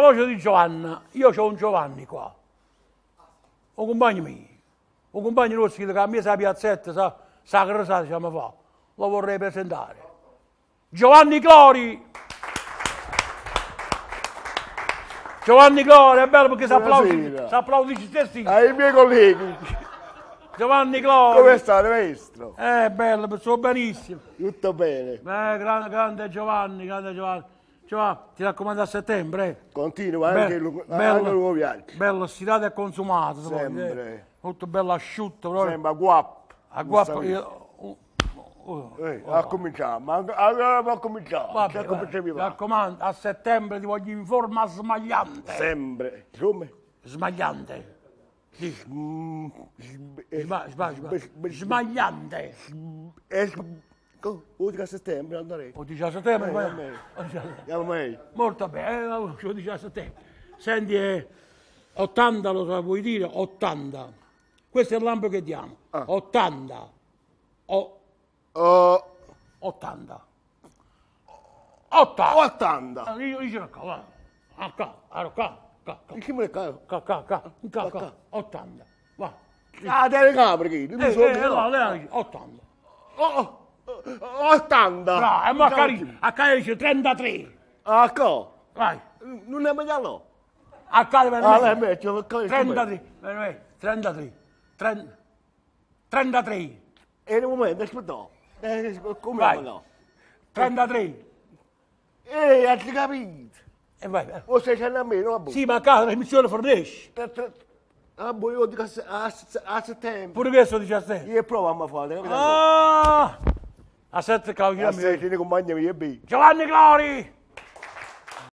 proposito di Giovanna, io ho un Giovanni qua, un compagno mio, un compagno nostro che a me sa piazzetta, sa, sa crosata, diciamo fa, lo vorrei presentare. Giovanni Clori! Giovanni Clori, è bello perché si applaudisce te stesso. Ai ah, miei colleghi. Giovanni Clori. Come state, maestro? Eh, bello, sono benissimo. Tutto bene. Eh, grande, grande Giovanni, grande Giovanni. Cioè, ti raccomando a settembre. Continua eh, anche, bello, il, anche il nuovo viaggio. Bello, stirato e consumato. Sempre. Molto bello asciutto. Proprio. Sembra guap. A guap io... Uh, eh, a cominciare, ma allora va a cominciare. mi raccomando, a settembre ti voglio in forma smagliante. Sempre. Come? Smagliante. Smagliante. Ecco, oltre a settembre andrei. O 10 settembre? Ma... Andiamo mai. Molto bene, eh, settembre. Senti, eh, 80 lo so, vuoi dire? 80. Questo è il lampo che diamo. Ah. 80. O... Uh. 80. 80. 80. Io dicevo qua, va. A ah, qua, a qua. Chi me le cavo? Qua, qua, qua. Qua, 80. Va. Ah, le capire, che... Eh, eh, 80. Oh, oh. 80. No, e ma cari, a cari dice 33. A co? Vai. Non è meglio A cari veramente. me, cioè, 33, veramente, 33. 30, 33. E un momento, aspetta. Eh, come Vai. 33. Ehi, hai capito? E eh, vai, vai. O sei c'è a me, no? Sì, ma a casa la trasmissione fornisce. Ah, boh, io dico a, a, a settembre. Pure questo dice a settembre. Io provo a fare. Ah! A sette cavalchieri. A sette, ne compagni miei bei. Giovanni Clori!